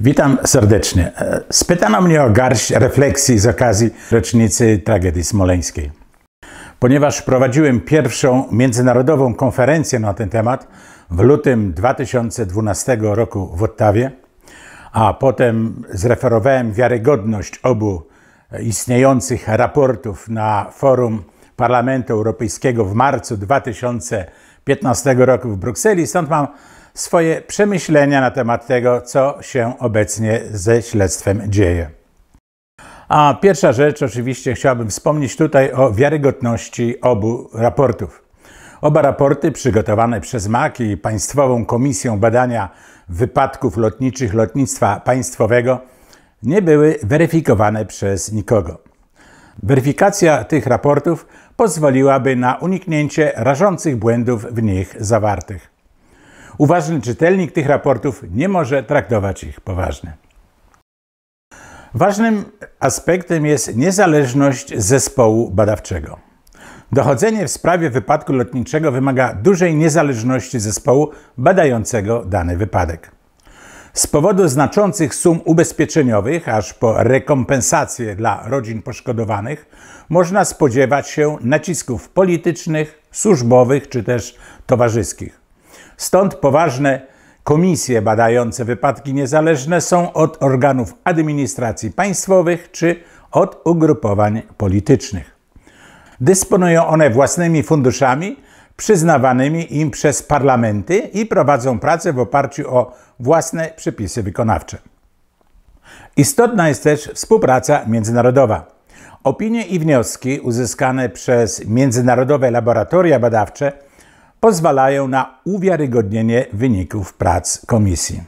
Witam serdecznie. E, spytano mnie o garść refleksji z okazji rocznicy tragedii smoleńskiej. Ponieważ prowadziłem pierwszą międzynarodową konferencję na ten temat w lutym 2012 roku w Ottawie, a potem zreferowałem wiarygodność obu istniejących raportów na forum Parlamentu Europejskiego w marcu 2015 roku w Brukseli, stąd mam swoje przemyślenia na temat tego, co się obecnie ze śledztwem dzieje. A pierwsza rzecz, oczywiście, chciałbym wspomnieć tutaj o wiarygodności obu raportów. Oba raporty przygotowane przez MAK i Państwową Komisję Badania Wypadków Lotniczych Lotnictwa Państwowego nie były weryfikowane przez nikogo. Weryfikacja tych raportów pozwoliłaby na uniknięcie rażących błędów w nich zawartych. Uważny czytelnik tych raportów nie może traktować ich poważnie. Ważnym aspektem jest niezależność zespołu badawczego. Dochodzenie w sprawie wypadku lotniczego wymaga dużej niezależności zespołu badającego dany wypadek. Z powodu znaczących sum ubezpieczeniowych, aż po rekompensacje dla rodzin poszkodowanych, można spodziewać się nacisków politycznych, służbowych czy też towarzyskich. Stąd poważne komisje badające wypadki niezależne są od organów administracji państwowych czy od ugrupowań politycznych. Dysponują one własnymi funduszami przyznawanymi im przez parlamenty i prowadzą pracę w oparciu o własne przepisy wykonawcze. Istotna jest też współpraca międzynarodowa. Opinie i wnioski uzyskane przez międzynarodowe laboratoria badawcze pozwalają na uwiarygodnienie wyników prac komisji.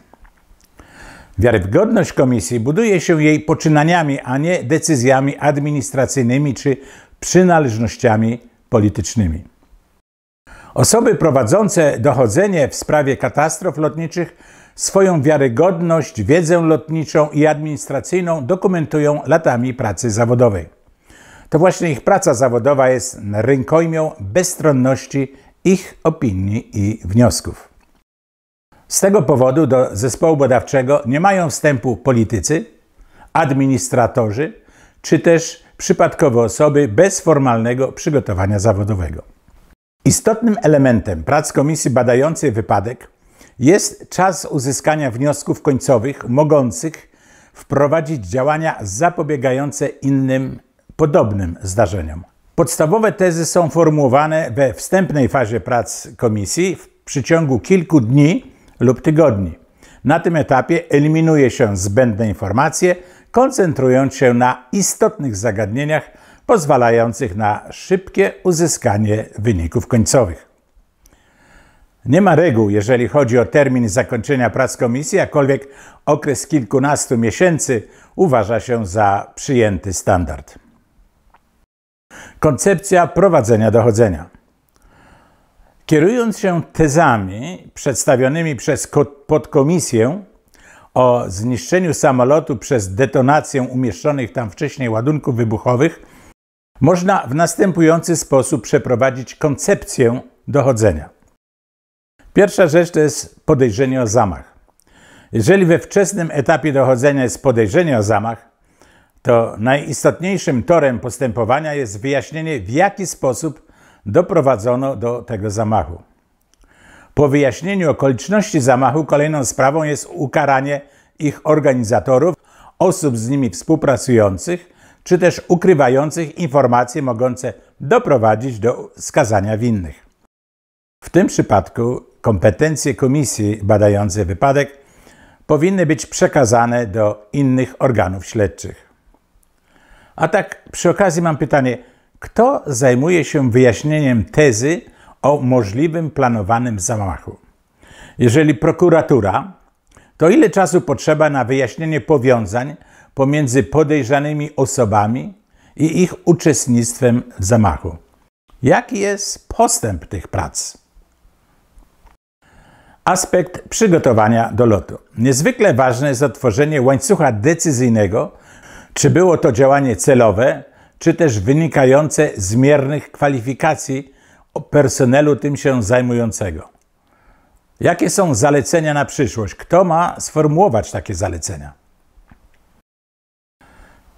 Wiarygodność komisji buduje się jej poczynaniami, a nie decyzjami administracyjnymi czy przynależnościami politycznymi. Osoby prowadzące dochodzenie w sprawie katastrof lotniczych swoją wiarygodność, wiedzę lotniczą i administracyjną dokumentują latami pracy zawodowej. To właśnie ich praca zawodowa jest rękojmią bezstronności ich opinii i wniosków. Z tego powodu do zespołu badawczego nie mają wstępu politycy, administratorzy czy też przypadkowe osoby bez formalnego przygotowania zawodowego. Istotnym elementem prac komisji badającej wypadek jest czas uzyskania wniosków końcowych mogących wprowadzić działania zapobiegające innym podobnym zdarzeniom. Podstawowe tezy są formułowane we wstępnej fazie prac komisji w przeciągu kilku dni lub tygodni. Na tym etapie eliminuje się zbędne informacje, koncentrując się na istotnych zagadnieniach pozwalających na szybkie uzyskanie wyników końcowych. Nie ma reguł, jeżeli chodzi o termin zakończenia prac komisji, aczkolwiek okres kilkunastu miesięcy uważa się za przyjęty standard. Koncepcja prowadzenia dochodzenia. Kierując się tezami przedstawionymi przez podkomisję o zniszczeniu samolotu przez detonację umieszczonych tam wcześniej ładunków wybuchowych, można w następujący sposób przeprowadzić koncepcję dochodzenia. Pierwsza rzecz to jest podejrzenie o zamach. Jeżeli we wczesnym etapie dochodzenia jest podejrzenie o zamach, to najistotniejszym torem postępowania jest wyjaśnienie, w jaki sposób doprowadzono do tego zamachu. Po wyjaśnieniu okoliczności zamachu kolejną sprawą jest ukaranie ich organizatorów, osób z nimi współpracujących, czy też ukrywających informacje mogące doprowadzić do skazania winnych. W tym przypadku kompetencje komisji badającej wypadek powinny być przekazane do innych organów śledczych. A tak przy okazji mam pytanie, kto zajmuje się wyjaśnieniem tezy o możliwym planowanym zamachu? Jeżeli prokuratura, to ile czasu potrzeba na wyjaśnienie powiązań pomiędzy podejrzanymi osobami i ich uczestnictwem w zamachu? Jaki jest postęp tych prac? Aspekt przygotowania do lotu. Niezwykle ważne jest otworzenie łańcucha decyzyjnego czy było to działanie celowe, czy też wynikające z miernych kwalifikacji personelu tym się zajmującego? Jakie są zalecenia na przyszłość? Kto ma sformułować takie zalecenia?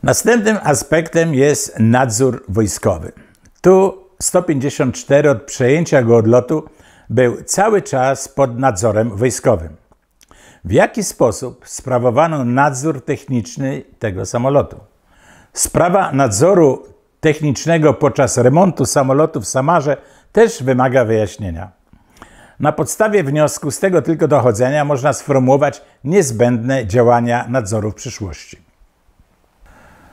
Następnym aspektem jest nadzór wojskowy. Tu 154 od przejęcia go odlotu był cały czas pod nadzorem wojskowym w jaki sposób sprawowano nadzór techniczny tego samolotu. Sprawa nadzoru technicznego podczas remontu samolotu w Samarze też wymaga wyjaśnienia. Na podstawie wniosku z tego tylko dochodzenia można sformułować niezbędne działania nadzoru w przyszłości.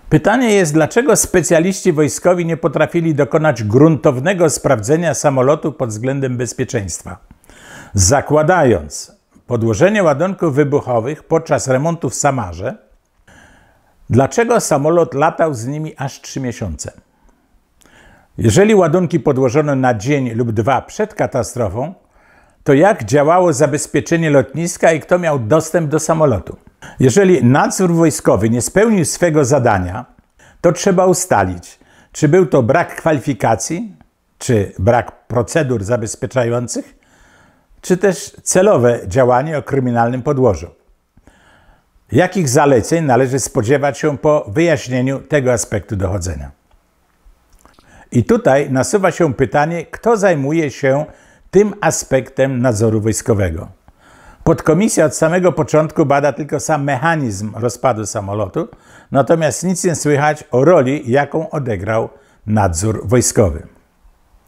Pytanie jest, dlaczego specjaliści wojskowi nie potrafili dokonać gruntownego sprawdzenia samolotu pod względem bezpieczeństwa? Zakładając, podłożenie ładunków wybuchowych podczas remontu w Samarze, dlaczego samolot latał z nimi aż 3 miesiące. Jeżeli ładunki podłożono na dzień lub dwa przed katastrofą, to jak działało zabezpieczenie lotniska i kto miał dostęp do samolotu? Jeżeli nadzór wojskowy nie spełnił swego zadania, to trzeba ustalić, czy był to brak kwalifikacji, czy brak procedur zabezpieczających, czy też celowe działanie o kryminalnym podłożu. Jakich zaleceń należy spodziewać się po wyjaśnieniu tego aspektu dochodzenia? I tutaj nasuwa się pytanie, kto zajmuje się tym aspektem nadzoru wojskowego. Podkomisja od samego początku bada tylko sam mechanizm rozpadu samolotu, natomiast nic nie słychać o roli, jaką odegrał nadzór wojskowy.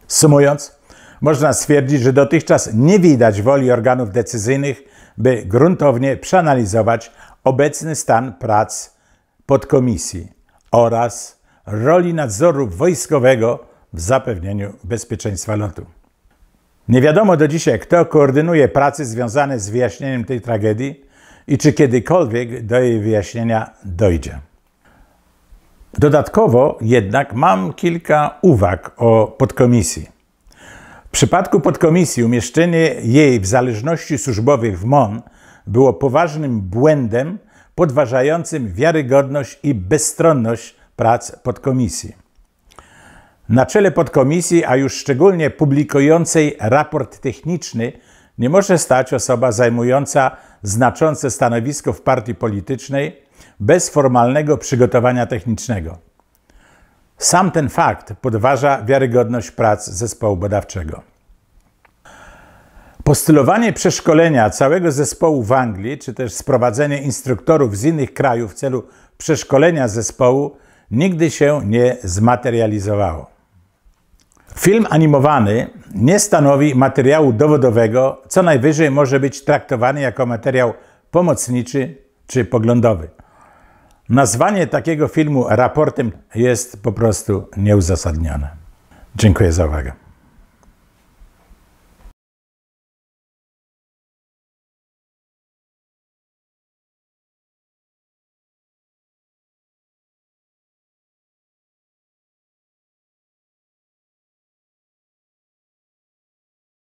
Sumując, można stwierdzić, że dotychczas nie widać woli organów decyzyjnych, by gruntownie przeanalizować obecny stan prac podkomisji oraz roli nadzoru wojskowego w zapewnieniu bezpieczeństwa lotu. Nie wiadomo do dzisiaj, kto koordynuje prace związane z wyjaśnieniem tej tragedii i czy kiedykolwiek do jej wyjaśnienia dojdzie. Dodatkowo jednak mam kilka uwag o podkomisji. W przypadku podkomisji umieszczenie jej w zależności służbowych w MON było poważnym błędem podważającym wiarygodność i bezstronność prac podkomisji. Na czele podkomisji, a już szczególnie publikującej raport techniczny, nie może stać osoba zajmująca znaczące stanowisko w partii politycznej bez formalnego przygotowania technicznego. Sam ten fakt podważa wiarygodność prac zespołu badawczego. Postulowanie przeszkolenia całego zespołu w Anglii, czy też sprowadzenie instruktorów z innych krajów w celu przeszkolenia zespołu, nigdy się nie zmaterializowało. Film animowany nie stanowi materiału dowodowego, co najwyżej może być traktowany jako materiał pomocniczy czy poglądowy. Nazwanie takiego filmu raportem jest po prostu nieuzasadnione. Dziękuję za uwagę.